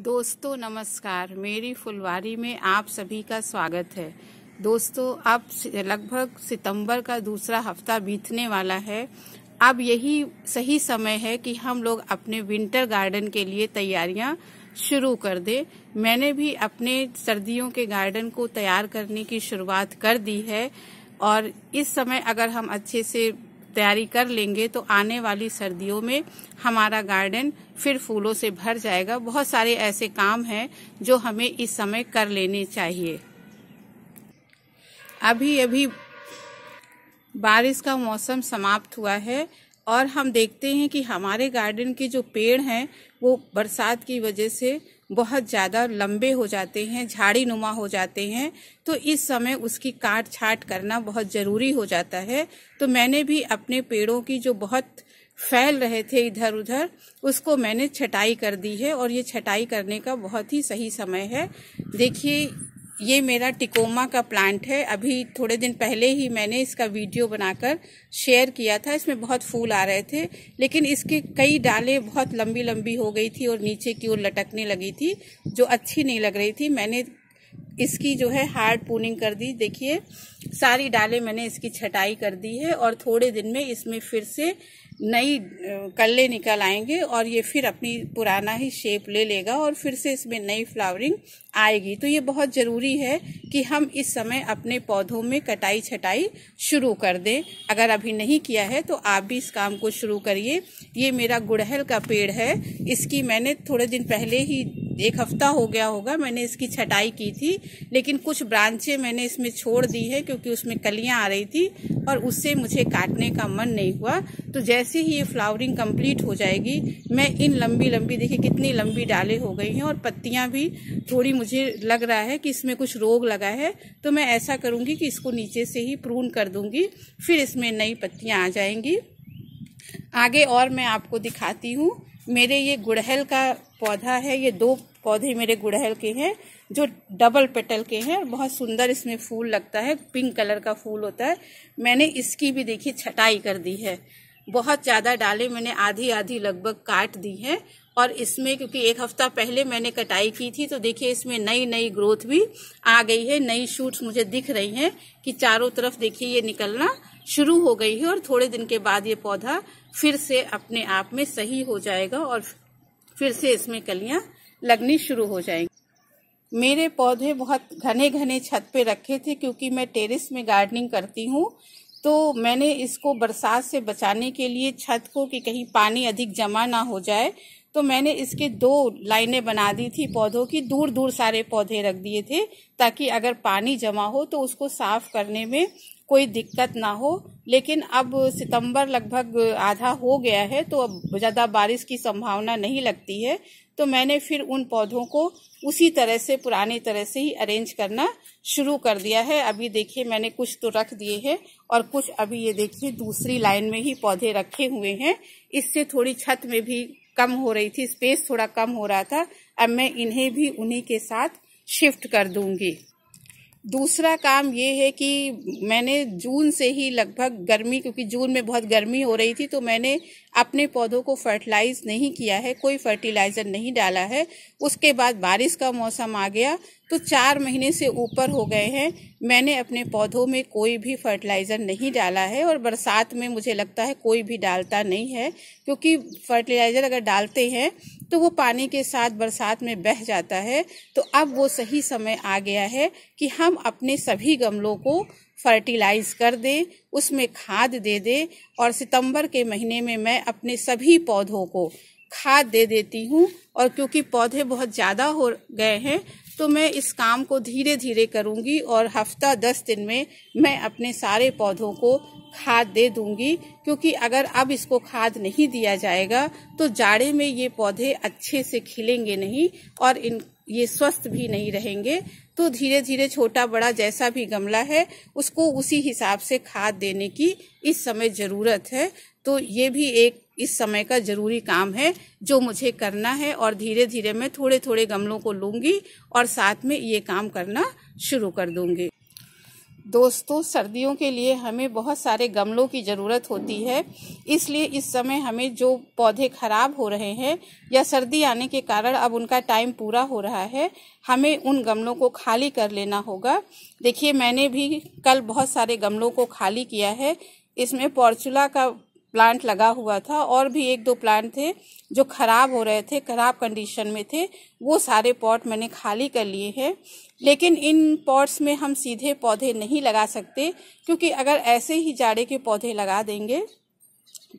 दोस्तों नमस्कार मेरी फुलवारी में आप सभी का स्वागत है दोस्तों अब लगभग सितंबर का दूसरा हफ्ता बीतने वाला है अब यही सही समय है कि हम लोग अपने विंटर गार्डन के लिए तैयारियां शुरू कर दें मैंने भी अपने सर्दियों के गार्डन को तैयार करने की शुरुआत कर दी है और इस समय अगर हम अच्छे से तैयारी कर लेंगे तो आने वाली सर्दियों में हमारा गार्डन फिर फूलों से भर जाएगा बहुत सारे ऐसे काम हैं जो हमें इस समय कर लेने चाहिए अभी अभी बारिश का मौसम समाप्त हुआ है और हम देखते हैं कि हमारे गार्डन के जो पेड़ हैं वो बरसात की वजह से बहुत ज़्यादा लंबे हो जाते हैं झाड़ी नुमा हो जाते हैं तो इस समय उसकी काट छाट करना बहुत ज़रूरी हो जाता है तो मैंने भी अपने पेड़ों की जो बहुत फैल रहे थे इधर उधर उसको मैंने छटाई कर दी है और ये छटाई करने का बहुत ही सही समय है देखिए ये मेरा टिकोमा का प्लांट है अभी थोड़े दिन पहले ही मैंने इसका वीडियो बनाकर शेयर किया था इसमें बहुत फूल आ रहे थे लेकिन इसके कई डाले बहुत लंबी लंबी हो गई थी और नीचे की ओर लटकने लगी थी जो अच्छी नहीं लग रही थी मैंने इसकी जो है हार्ड पूनिंग कर दी देखिए सारी डालें मैंने इसकी छटाई कर दी है और थोड़े दिन में इसमें फिर से नई कल्ले निकल आएंगे और ये फिर अपनी पुराना ही शेप ले लेगा और फिर से इसमें नई फ्लावरिंग आएगी तो ये बहुत ज़रूरी है कि हम इस समय अपने पौधों में कटाई छटाई शुरू कर दें अगर अभी नहीं किया है तो आप भी इस काम को शुरू करिए ये मेरा गुड़हल का पेड़ है इसकी मैंने थोड़े दिन पहले ही एक हफ्ता हो गया होगा मैंने इसकी छटाई की थी लेकिन कुछ ब्रांचें मैंने इसमें छोड़ दी है क्योंकि उसमें कलियां आ रही थी और उससे मुझे काटने का मन नहीं हुआ तो जैसे ही ये फ्लावरिंग कंप्लीट हो जाएगी मैं इन लंबी लंबी देखिए कितनी लंबी डाले हो गई हैं और पत्तियां भी थोड़ी मुझे लग रहा है कि इसमें कुछ रोग लगा है तो मैं ऐसा करूंगी कि इसको नीचे से ही प्रून कर दूँगी फिर इसमें नई पत्तियाँ आ जाएंगी आगे और मैं आपको दिखाती हूँ मेरे ये गुड़हल का पौधा है ये दो पौधे मेरे गुड़हल के हैं जो डबल पेटल के हैं और बहुत सुंदर इसमें फूल लगता है पिंक कलर का फूल होता है मैंने इसकी भी देखिए छटाई कर दी है बहुत ज़्यादा डाले मैंने आधी आधी लगभग काट दी है और इसमें क्योंकि एक हफ्ता पहले मैंने कटाई की थी तो देखिए इसमें नई नई ग्रोथ भी आ गई है नई शूट्स मुझे दिख रही हैं कि चारों तरफ देखिए ये निकलना शुरू हो गई है और थोड़े दिन के बाद ये पौधा फिर से अपने आप में सही हो जाएगा और फिर से इसमें कलियां लगनी शुरू हो जाएंगी मेरे पौधे बहुत घने घने छत पे रखे थे क्योंकि मैं टेरेस में गार्डनिंग करती हूँ तो मैंने इसको बरसात से बचाने के लिए छत को कि कहीं पानी अधिक जमा ना हो जाए तो मैंने इसके दो लाइनें बना दी थी पौधों की दूर दूर सारे पौधे रख दिए थे ताकि अगर पानी जमा हो तो उसको साफ करने में कोई दिक्कत ना हो लेकिन अब सितंबर लगभग आधा हो गया है तो अब ज़्यादा बारिश की संभावना नहीं लगती है तो मैंने फिर उन पौधों को उसी तरह से पुरानी तरह से ही अरेंज करना शुरू कर दिया है अभी देखिए मैंने कुछ तो रख दिए हैं और कुछ अभी ये देखिए दूसरी लाइन में ही पौधे रखे हुए हैं इससे थोड़ी छत में भी कम हो रही थी स्पेस थोड़ा कम हो रहा था अब मैं इन्हें भी उन्हीं के साथ शिफ्ट कर दूंगी दूसरा काम ये है कि मैंने जून से ही लगभग गर्मी क्योंकि जून में बहुत गर्मी हो रही थी तो मैंने अपने पौधों को फर्टिलाइज नहीं किया है कोई फर्टिलाइज़र नहीं डाला है उसके बाद बारिश का मौसम आ गया तो चार महीने से ऊपर हो गए हैं मैंने अपने पौधों में कोई भी फर्टिलाइज़र नहीं डाला है और बरसात में मुझे लगता है कोई भी डालता नहीं है क्योंकि फर्टिलाइज़र अगर डालते हैं तो वो पानी के साथ बरसात में बह जाता है तो अब वो सही समय आ गया है कि हम अपने सभी गमलों को फर्टिलाइज कर दें उसमें खाद दे दें और सितंबर के महीने में मैं अपने सभी पौधों को खाद दे देती हूँ और क्योंकि पौधे बहुत ज़्यादा हो गए हैं तो मैं इस काम को धीरे धीरे करूँगी और हफ्ता दस दिन में मैं अपने सारे पौधों को खाद दे दूंगी क्योंकि अगर अब इसको खाद नहीं दिया जाएगा तो जाड़े में ये पौधे अच्छे से खिलेंगे नहीं और इन ये स्वस्थ भी नहीं रहेंगे तो धीरे धीरे छोटा बड़ा जैसा भी गमला है उसको उसी हिसाब से खाद देने की इस समय ज़रूरत है तो ये भी एक इस समय का जरूरी काम है जो मुझे करना है और धीरे धीरे मैं थोड़े थोड़े गमलों को लूंगी और साथ में ये काम करना शुरू कर दूंगी दोस्तों सर्दियों के लिए हमें बहुत सारे गमलों की ज़रूरत होती है इसलिए इस समय हमें जो पौधे खराब हो रहे हैं या सर्दी आने के कारण अब उनका टाइम पूरा हो रहा है हमें उन गमलों को खाली कर लेना होगा देखिए मैंने भी कल बहुत सारे गमलों को खाली किया है इसमें पॉर्चुला का प्लांट लगा हुआ था और भी एक दो प्लांट थे जो ख़राब हो रहे थे ख़राब कंडीशन में थे वो सारे पॉट मैंने खाली कर लिए हैं लेकिन इन पॉट्स में हम सीधे पौधे नहीं लगा सकते क्योंकि अगर ऐसे ही जाड़े के पौधे लगा देंगे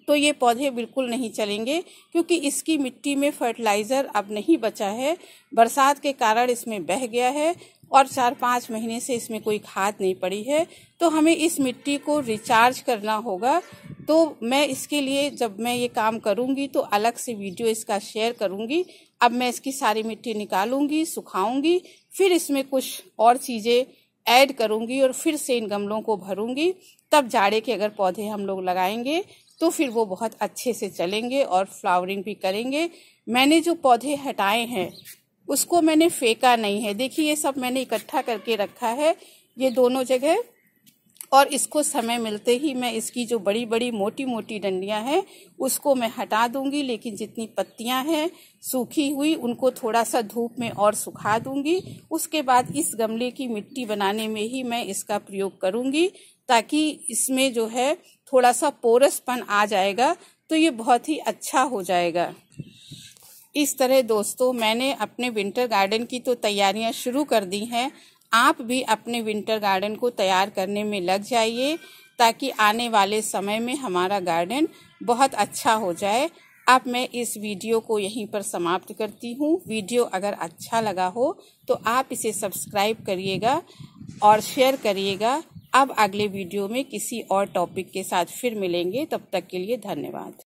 तो ये पौधे बिल्कुल नहीं चलेंगे क्योंकि इसकी मिट्टी में फर्टिलाइज़र अब नहीं बचा है बरसात के कारण इसमें बह गया है और चार पाँच महीने से इसमें कोई खाद नहीं पड़ी है तो हमें इस मिट्टी को रिचार्ज करना होगा तो मैं इसके लिए जब मैं ये काम करूँगी तो अलग से वीडियो इसका शेयर करूँगी अब मैं इसकी सारी मिट्टी निकालूंगी सुखाऊंगी फिर इसमें कुछ और चीज़ें ऐड करूँगी और फिर से इन गमलों को भरूंगी तब जाड़े के अगर पौधे हम लोग लगाएंगे तो फिर वो बहुत अच्छे से चलेंगे और फ्लावरिंग भी करेंगे मैंने जो पौधे हटाए हैं उसको मैंने फेंका नहीं है देखिए ये सब मैंने इकट्ठा करके रखा है ये दोनों जगह और इसको समय मिलते ही मैं इसकी जो बड़ी बड़ी मोटी मोटी डंडियां हैं उसको मैं हटा दूंगी लेकिन जितनी पत्तियां हैं सूखी हुई उनको थोड़ा सा धूप में और सुखा दूंगी उसके बाद इस गमले की मिट्टी बनाने में ही मैं इसका प्रयोग करूंगी ताकि इसमें जो है थोड़ा सा पोरसपन आ जाएगा तो ये बहुत ही अच्छा हो जाएगा इस तरह दोस्तों मैंने अपने विंटर गार्डन की तो तैयारियां शुरू कर दी हैं आप भी अपने विंटर गार्डन को तैयार करने में लग जाइए ताकि आने वाले समय में हमारा गार्डन बहुत अच्छा हो जाए अब मैं इस वीडियो को यहीं पर समाप्त करती हूँ वीडियो अगर अच्छा लगा हो तो आप इसे सब्सक्राइब करिएगा और शेयर करिएगा अब अगले वीडियो में किसी और टॉपिक के साथ फिर मिलेंगे तब तक के लिए धन्यवाद